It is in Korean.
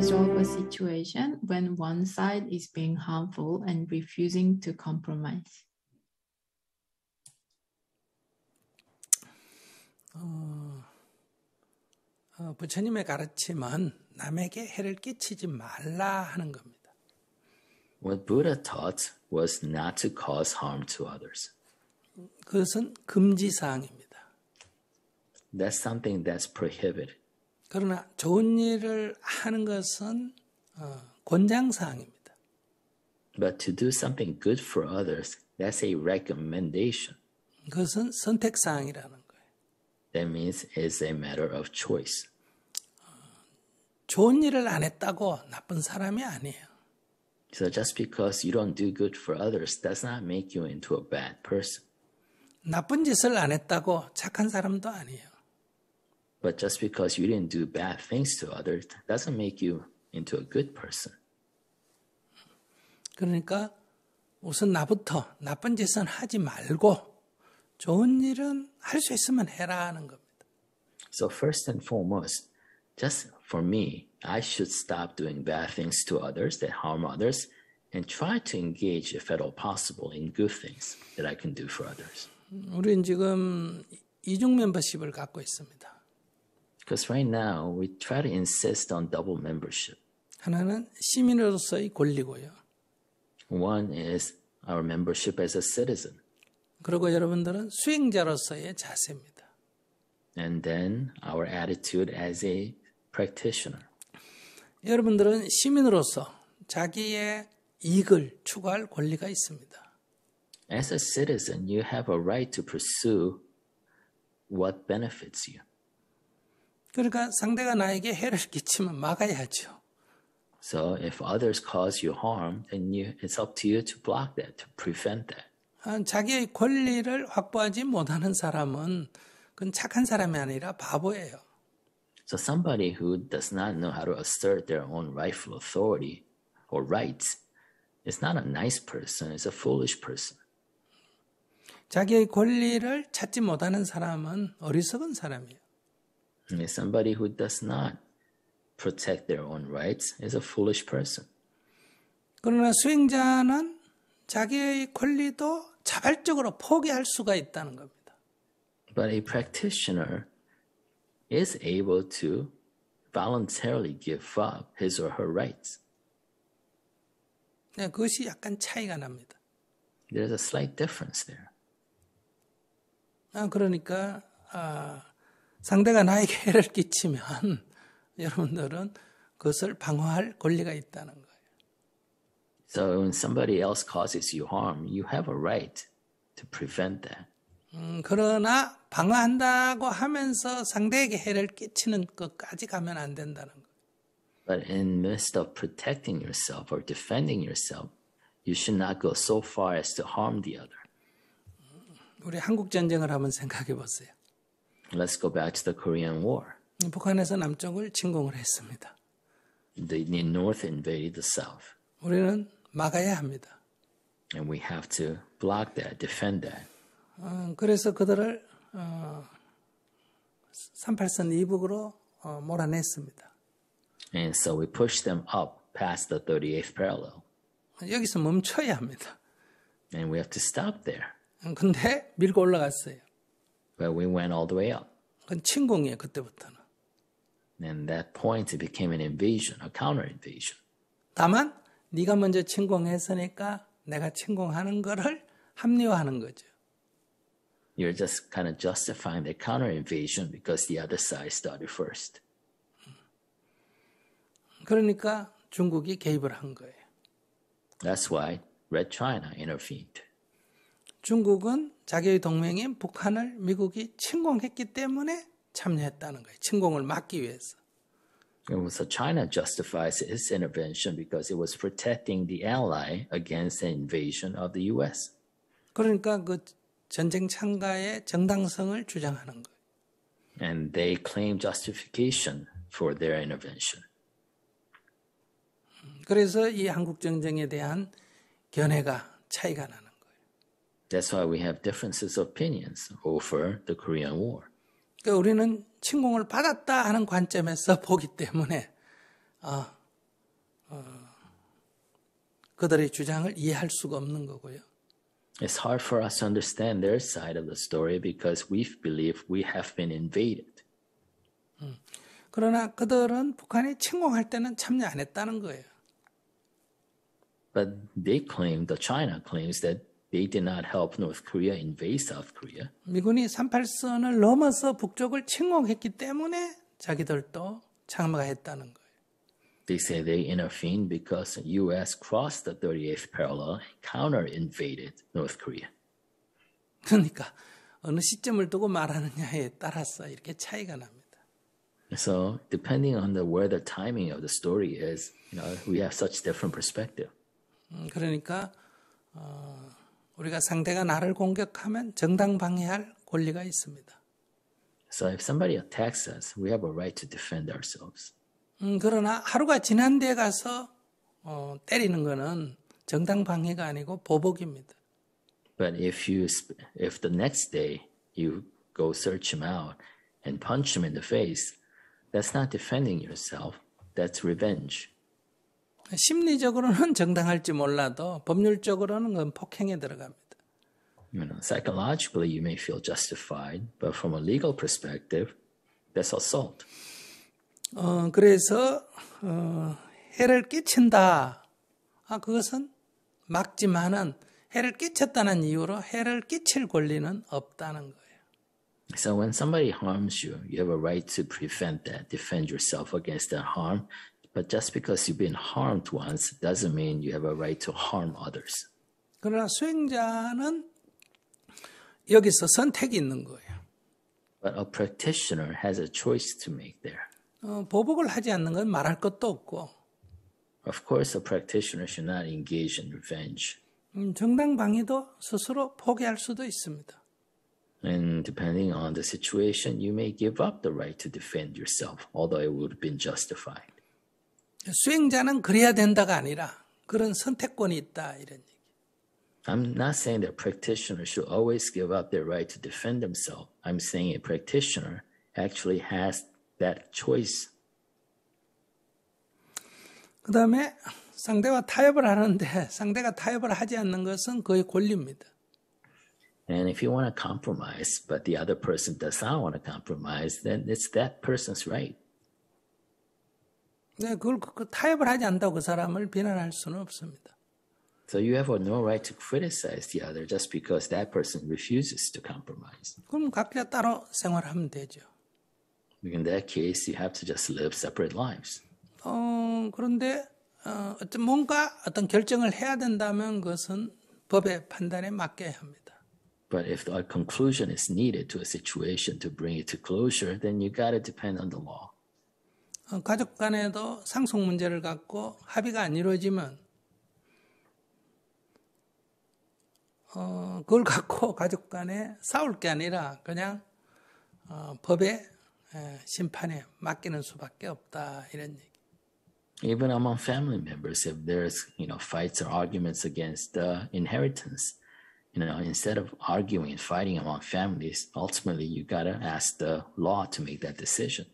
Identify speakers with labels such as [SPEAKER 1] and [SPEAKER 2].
[SPEAKER 1] resolve a situation when one side is being harmful and refusing to compromise?
[SPEAKER 2] 어, 부처님의 가르침은 남에게 해를 끼치지 말라 하는 겁니다.
[SPEAKER 1] What Buddha taught was not to cause harm to others.
[SPEAKER 2] 그것은 금지 사항입니다.
[SPEAKER 1] That's something that's prohibited.
[SPEAKER 2] 그러나 좋은 일을 하는 것은 권장사항입니다.
[SPEAKER 1] But to do something good for others, that's a recommendation.
[SPEAKER 2] 그것은 선택사항이라는 거예요.
[SPEAKER 1] That means it's a matter of choice.
[SPEAKER 2] 좋은 일을 안 했다고 나쁜 사람이 아니에요.
[SPEAKER 1] So just because you don't do good for others does not make you into a bad person.
[SPEAKER 2] 나쁜 짓을 안 했다고 착한 사람도 아니에요.
[SPEAKER 1] But just because you didn't do bad things to others doesn't make you into a good person.
[SPEAKER 2] 그러니까 우선 나부터 나쁜 짓은 하지 말고 좋은 일은 겁니다.
[SPEAKER 1] So first and foremost, just for me, I should stop doing bad things to others that harm others and try to engage if at all possible in good things that I can do for others.
[SPEAKER 2] 우리는 지금 이중 멤버십을 갖고 있습니다.
[SPEAKER 1] Because right now we try to insist on double membership.
[SPEAKER 2] 하나는 시민으로서의 권리고요.
[SPEAKER 1] One is our membership as a citizen.
[SPEAKER 2] 그리고 여러분들은 수행자로서의 자세입니다.
[SPEAKER 1] And then our attitude as a practitioner.
[SPEAKER 2] 여러분들은 시민으로서 자기의 이익을 추구할 권리가 있습니다. As a citizen, you
[SPEAKER 1] have a right to pursue what benefits you.
[SPEAKER 2] 그러니까 상대가 나에게 해를 끼치면 막아야죠.
[SPEAKER 1] So if others cause you harm, then you, it's up to you to block that, to prevent that.
[SPEAKER 2] 자기의 권리를 확보하지 못하는 사람은 그건 착한 사람이 아니라 바보예요.
[SPEAKER 1] So somebody who does not know how to assert their own rightful authority or
[SPEAKER 2] rights is not a nice person, is a foolish person. 자기의 권리를 찾지 못하는 사람은 어리석은 사람이에요. And
[SPEAKER 1] somebody who does not protect their own rights is a foolish person.
[SPEAKER 2] 그러나 수행자는 자기의 권리도 자발적으로 포기할 수가 있다는 겁니다.
[SPEAKER 1] But a practitioner is able to voluntarily give up his or her rights.
[SPEAKER 2] 네, 그것이 약간 차이가 납니다. There's a slight difference there. 아, 그러니까 아, 상대가 나에게 해를 끼치면 여러분들은 그것을 방어할 권리가 있다는 거예요.
[SPEAKER 1] So when somebody else causes you harm, you have a right to prevent that.
[SPEAKER 2] 음, 그러나 방어한다고 하면서 상대에게 해를 끼치는 것까지 가면 안 된다는 거.
[SPEAKER 1] But in midst of protecting yourself or defending yourself, you should not go so far as to harm the other.
[SPEAKER 2] 우리 한국 전쟁을 한번 생각해 보세요.
[SPEAKER 1] Let's go back to the Korean War.
[SPEAKER 2] 북한에서 남쪽을 침공을 했습니다.
[SPEAKER 1] The, the North invaded the South.
[SPEAKER 2] 우리는 막아야 합니다.
[SPEAKER 1] And we have to block that, defend that.
[SPEAKER 2] 어, 그래서 그들을 어, 38선 이북으로 어, 몰아냈습니다.
[SPEAKER 1] And so we pushed them up past the 38th parallel.
[SPEAKER 2] 여기서 멈춰야 합니다.
[SPEAKER 1] And we have to stop there.
[SPEAKER 2] 근데 밀고 올라갔어요.
[SPEAKER 1] where we went all the way up.
[SPEAKER 2] 그건 침공이에요 그때부터는. And that
[SPEAKER 1] point it became an invasion, a counter invasion.
[SPEAKER 2] 다만 네가 먼저 침공했으니까 내가 침공하는 거를 합리화하는 거죠.
[SPEAKER 1] You're just kind of justifying the counter invasion because the other side started first.
[SPEAKER 2] 그러니까 중국이 개입을 한 거예요.
[SPEAKER 1] That's why Red China intervened.
[SPEAKER 2] 중국은 자기의 동맹인 북한을 미국이 침공했기 때문에 참여했다는 거예요. 침공을 막기 위해서.
[SPEAKER 1] So China justifies its intervention because it was protecting the ally against the invasion of the U.S.
[SPEAKER 2] 그러니까 그 전쟁 참가의 정당성을 주장하는 거예요.
[SPEAKER 1] And they claim justification for their intervention.
[SPEAKER 2] 그래서 이 한국 전쟁에 대한 견해가 차이가 나는.
[SPEAKER 1] That's why we have differences of opinions over the Korean War.
[SPEAKER 2] 그러니까 우리는 침공을 받았다 하는 관점에서 보기 때문에 어, 어, 그들의 주장을 이해할 수가 없는 거고요.
[SPEAKER 1] It's hard for us to understand their side of the story because we believe we have been invaded.
[SPEAKER 2] 음, 그러나 그들은 북한이 침공할 때는 참여 안 했다는 거예요.
[SPEAKER 1] But they claim, the China claims that They did not help North Korea invade
[SPEAKER 2] South Korea. 미군이 38선을 넘어서 북쪽을 침공했기 때문에 자기들도 참가했다는 거예요.
[SPEAKER 1] They say they intervened because U.S. crossed the 38th parallel, counter-invaded North Korea.
[SPEAKER 2] 그러니까 어느 시점을 두고 말하느냐에 따라서 이렇게 차이가 납니다.
[SPEAKER 1] So depending on the where the timing of the story is, you know, we have such different perspective.
[SPEAKER 2] 그러니까 어, 우리가 상대가 나를 공격하면 정당 방해할 권리가 있습니다. So if somebody attacks us, we have a right to defend ourselves. 음, 그러나 하루가 지난 데 가서 어, 때리는 것은 정당 방해가 아니고 보복입니다.
[SPEAKER 1] But if you if the next day you go search him out and punch him in the face, that's not defending yourself. That's revenge.
[SPEAKER 2] 심리적으로는 정당할지 몰라도 법률적으로는 그건 폭행에 들어갑니다.
[SPEAKER 1] You know, psychologically you may feel justified, but from a legal perspective, that's assault.
[SPEAKER 2] 어, 그래서 어, 해를 끼친다. 아, 그것은 막지만은 해를 끼쳤다는 이유로 해를 끼칠 권리는 없다는 거예요.
[SPEAKER 1] So when somebody harms you, you have a right to prevent that, defend yourself against that harm, But just because you've been harmed once doesn't mean you have a right to harm others.
[SPEAKER 2] 그러나 수행자는 여기서 선택이 있는 거예요.
[SPEAKER 1] But a practitioner has a choice to make
[SPEAKER 2] there. 어, 보복을 하지 않는 건 말할 것도 없고.
[SPEAKER 1] Of course, a practitioner
[SPEAKER 2] should not engage in revenge. 음, 정당 방위도 스스로 포기할 수도 있습니다.
[SPEAKER 1] And depending on the situation, you may give up the right to defend yourself, although it would have been justified.
[SPEAKER 2] 수행자는 그래야 된다가 아니라 그런 선택권이 있다 이런 얘기.
[SPEAKER 1] I'm not saying that practitioners should always give up their right to defend themselves. I'm saying a practitioner actually has that choice.
[SPEAKER 2] 그다음에 상대와 타협을 하는데 상대가 타협을 하지 않는 것은 그의 권리입니다.
[SPEAKER 1] And if you want to compromise, but the other person does not want to compromise, then it's that person's right.
[SPEAKER 2] 네, 그걸 그, 그 타협을 하지 않다고 그 사람을 비난할 수는 없습니다.
[SPEAKER 1] So you have no right to criticize the other just because that person refuses to compromise.
[SPEAKER 2] 그럼 각자 따로 생활하면 되죠.
[SPEAKER 1] In that case, you have to just live separate lives.
[SPEAKER 2] 어, 그런데 어, 어떤 뭔가 어떤 결정을 해야 된다면 그것은 법의 판단에 맡겨야 합니다.
[SPEAKER 1] But if a conclusion is needed to a situation to bring it to closure, then you got to depend on the law.
[SPEAKER 2] 가족 간에도 상속 문제를 갖고 합의가 안 이루어지면 어, 그걸 갖고 가족 간에 싸울 게 아니라 그냥 어, 법의 심판에 맡기는 수밖에 없다 이런 얘기.
[SPEAKER 1] Even among family members, if there's you know fights or arguments against the inheritance, you know instead of arguing and fighting among families, ultimately you gotta ask the law to make that decision.